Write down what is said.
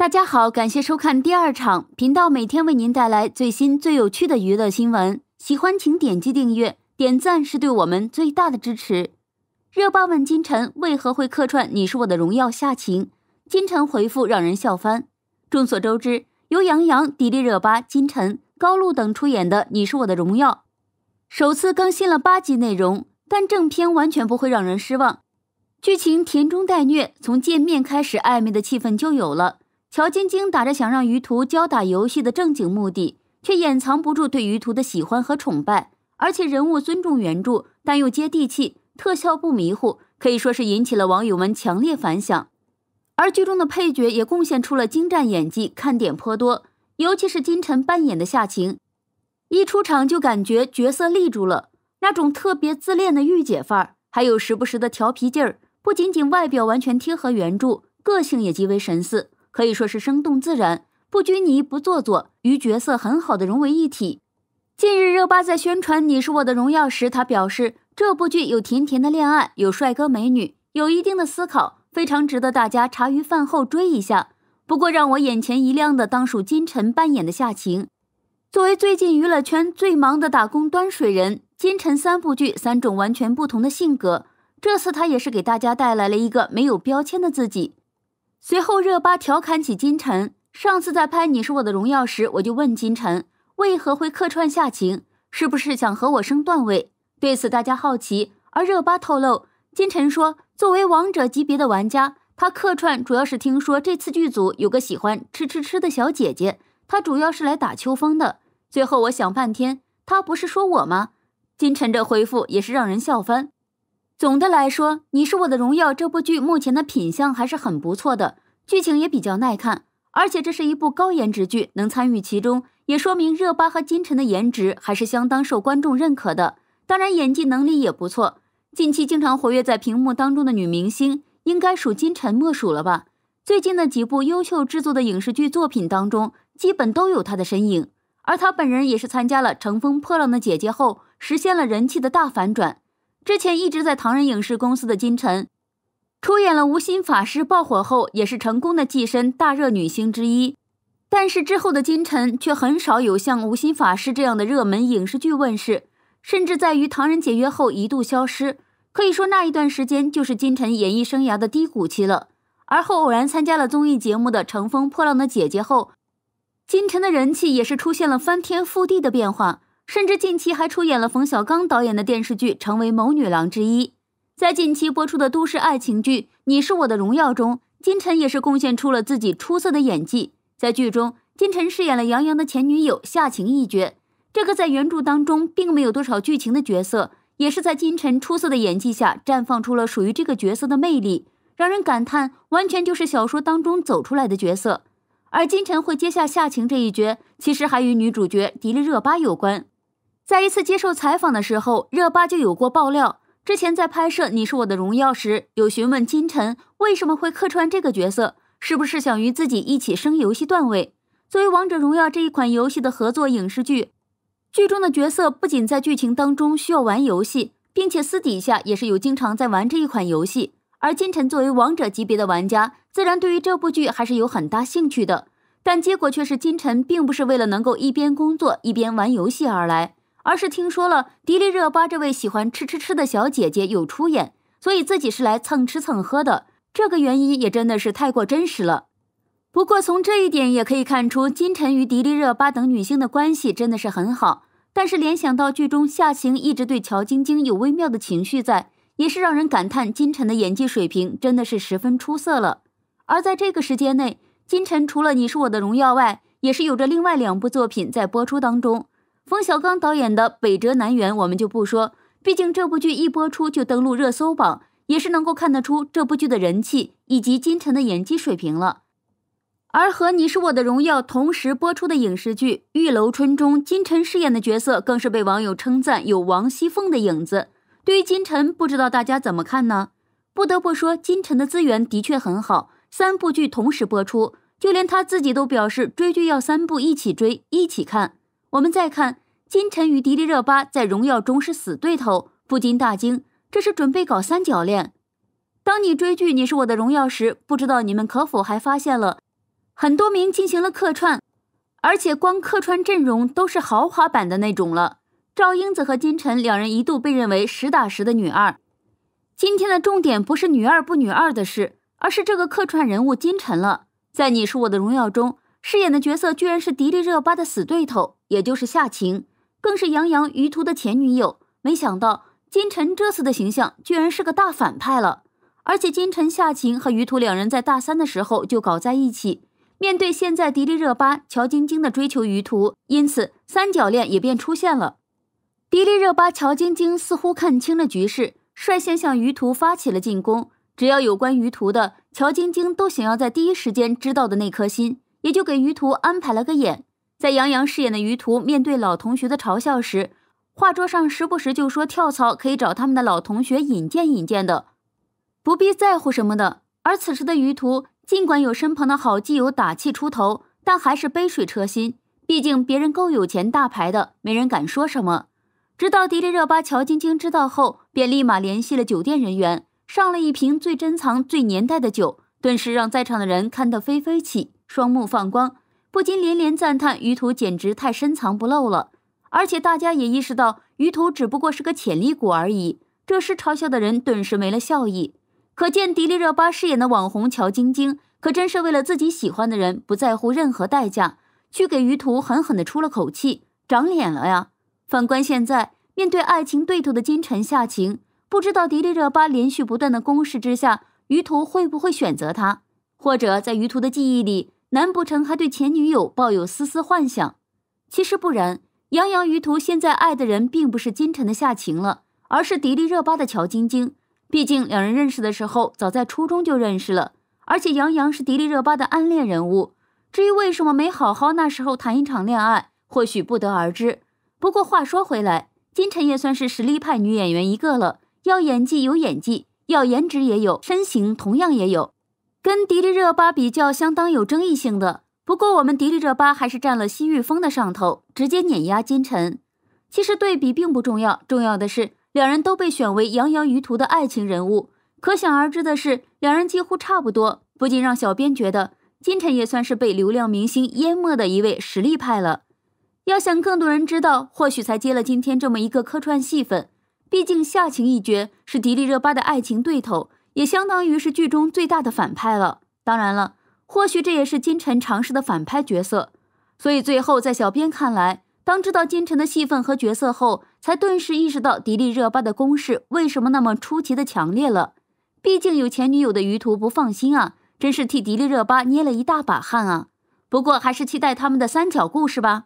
大家好，感谢收看第二场频道，每天为您带来最新最有趣的娱乐新闻。喜欢请点击订阅，点赞是对我们最大的支持。热巴问金晨为何会客串《你是我的荣耀》下情，金晨回复让人笑翻。众所周知，由杨洋、迪丽热巴、金晨、高露等出演的《你是我的荣耀》，首次更新了八集内容，但正片完全不会让人失望。剧情甜中带虐，从见面开始，暧昧的气氛就有了。乔晶晶打着想让于途教打游戏的正经目的，却掩藏不住对于途的喜欢和崇拜。而且人物尊重原著，但又接地气，特效不迷糊，可以说是引起了网友们强烈反响。而剧中的配角也贡献出了精湛演技，看点颇多。尤其是金晨扮演的夏晴，一出场就感觉角色立住了，那种特别自恋的御姐范儿，还有时不时的调皮劲儿，不仅仅外表完全贴合原著，个性也极为神似。可以说是生动自然，不拘泥不做作，与角色很好的融为一体。近日，热巴在宣传《你是我的荣耀》时，他表示这部剧有甜甜的恋爱，有帅哥美女，有一定的思考，非常值得大家茶余饭后追一下。不过，让我眼前一亮的当属金晨扮演的夏晴。作为最近娱乐圈最忙的“打工端水人”，金晨三部剧三种完全不同的性格，这次她也是给大家带来了一个没有标签的自己。随后，热巴调侃起金晨。上次在拍《你是我的荣耀》时，我就问金晨为何会客串夏晴，是不是想和我升段位？对此，大家好奇。而热巴透露，金晨说：“作为王者级别的玩家，他客串主要是听说这次剧组有个喜欢吃吃吃的小姐姐，他主要是来打秋风的。”最后，我想半天，他不是说我吗？金晨这回复也是让人笑翻。总的来说，《你是我的荣耀》这部剧目前的品相还是很不错的，剧情也比较耐看，而且这是一部高颜值剧，能参与其中也说明热巴和金晨的颜值还是相当受观众认可的。当然，演技能力也不错。近期经常活跃在屏幕当中的女明星，应该属金晨莫属了吧？最近的几部优秀制作的影视剧作品当中，基本都有她的身影。而她本人也是参加了《乘风破浪的姐姐》后，实现了人气的大反转。之前一直在唐人影视公司的金晨，出演了《无心法师》爆火后，也是成功的跻身大热女星之一。但是之后的金晨却很少有像《无心法师》这样的热门影视剧问世，甚至在与唐人解约后一度消失。可以说那一段时间就是金晨演艺生涯的低谷期了。而后偶然参加了综艺节目的《乘风破浪的姐姐》后，金晨的人气也是出现了翻天覆地的变化。甚至近期还出演了冯小刚导演的电视剧，成为某女郎之一。在近期播出的都市爱情剧《你是我的荣耀》中，金晨也是贡献出了自己出色的演技。在剧中，金晨饰演了杨洋的前女友夏晴一角。这个在原著当中并没有多少剧情的角色，也是在金晨出色的演技下绽放出了属于这个角色的魅力，让人感叹完全就是小说当中走出来的角色。而金晨会接下夏晴这一角，其实还与女主角迪丽热巴有关。在一次接受采访的时候，热巴就有过爆料。之前在拍摄《你是我的荣耀》时，有询问金晨为什么会客串这个角色，是不是想与自己一起升游戏段位？作为《王者荣耀》这一款游戏的合作影视剧，剧中的角色不仅在剧情当中需要玩游戏，并且私底下也是有经常在玩这一款游戏。而金晨作为王者级别的玩家，自然对于这部剧还是有很大兴趣的。但结果却是金晨并不是为了能够一边工作一边玩游戏而来。而是听说了迪丽热巴这位喜欢吃吃吃的小姐姐有出演，所以自己是来蹭吃蹭喝的。这个原因也真的是太过真实了。不过从这一点也可以看出，金晨与迪丽热巴等女星的关系真的是很好。但是联想到剧中夏晴一直对乔晶晶有微妙的情绪在，也是让人感叹金晨的演技水平真的是十分出色了。而在这个时间内，金晨除了《你是我的荣耀》外，也是有着另外两部作品在播出当中。冯小刚导演的《北辙南辕》，我们就不说，毕竟这部剧一播出就登录热搜榜，也是能够看得出这部剧的人气以及金晨的演技水平了。而和《你是我的荣耀》同时播出的影视剧《玉楼春》中，金晨饰演的角色更是被网友称赞有王熙凤的影子。对于金晨，不知道大家怎么看呢？不得不说，金晨的资源的确很好，三部剧同时播出，就连他自己都表示追剧要三部一起追，一起看。我们再看。金晨与迪丽热巴在《荣耀》中是死对头，不禁大惊，这是准备搞三角恋。当你追剧《你是我的荣耀》时，不知道你们可否还发现了很多名进行了客串，而且光客串阵容都是豪华版的那种了。赵英子和金晨两人一度被认为实打实的女二。今天的重点不是女二不女二的事，而是这个客串人物金晨了。在《你是我的荣耀》中饰演的角色居然是迪丽热巴的死对头，也就是夏晴。更是杨洋于途的前女友，没想到金晨这次的形象居然是个大反派了。而且金晨、夏晴和于途两人在大三的时候就搞在一起，面对现在迪丽热巴、乔晶晶的追求，于途因此三角恋也便出现了。迪丽热巴、乔晶晶似乎看清了局势，率先向于途发起了进攻。只要有关于途的，乔晶晶都想要在第一时间知道的那颗心，也就给于途安排了个眼。在杨洋饰演的于途面对老同学的嘲笑时，话桌上时不时就说跳槽可以找他们的老同学引荐引荐的，不必在乎什么的。而此时的于途尽管有身旁的好基友打气出头，但还是杯水车薪。毕竟别人够有钱大牌的，没人敢说什么。直到迪丽热巴、乔晶晶知道后，便立马联系了酒店人员，上了一瓶最珍藏最年代的酒，顿时让在场的人看得飞飞起，双目放光。不禁连连赞叹：“于途简直太深藏不露了。”而且大家也意识到，于途只不过是个潜力股而已。这时嘲笑的人顿时没了笑意，可见迪丽热巴饰演的网红乔晶晶可真是为了自己喜欢的人，不在乎任何代价，去给于途狠狠地出了口气，长脸了呀！反观现在，面对爱情对头的金晨夏晴，不知道迪丽热巴连续不断的攻势之下，于途会不会选择他，或者在于途的记忆里？难不成还对前女友抱有丝丝幻想？其实不然，杨洋于途现在爱的人并不是金晨的夏晴了，而是迪丽热巴的乔晶晶。毕竟两人认识的时候，早在初中就认识了，而且杨洋是迪丽热巴的暗恋人物。至于为什么没好好那时候谈一场恋爱，或许不得而知。不过话说回来，金晨也算是实力派女演员一个了，要演技有演技，要颜值也有，身形同样也有。跟迪丽热巴比较相当有争议性的，不过我们迪丽热巴还是占了西域风的上头，直接碾压金晨。其实对比并不重要，重要的是两人都被选为《洋洋于图》的爱情人物，可想而知的是，两人几乎差不多，不禁让小编觉得金晨也算是被流量明星淹没的一位实力派了。要想更多人知道，或许才接了今天这么一个客串戏份。毕竟夏晴一角是迪丽热巴的爱情对头。也相当于是剧中最大的反派了。当然了，或许这也是金晨尝试的反派角色，所以最后在小编看来，当知道金晨的戏份和角色后，才顿时意识到迪丽热巴的攻势为什么那么出奇的强烈了。毕竟有前女友的余途不放心啊，真是替迪丽热巴捏了一大把汗啊。不过还是期待他们的三角故事吧。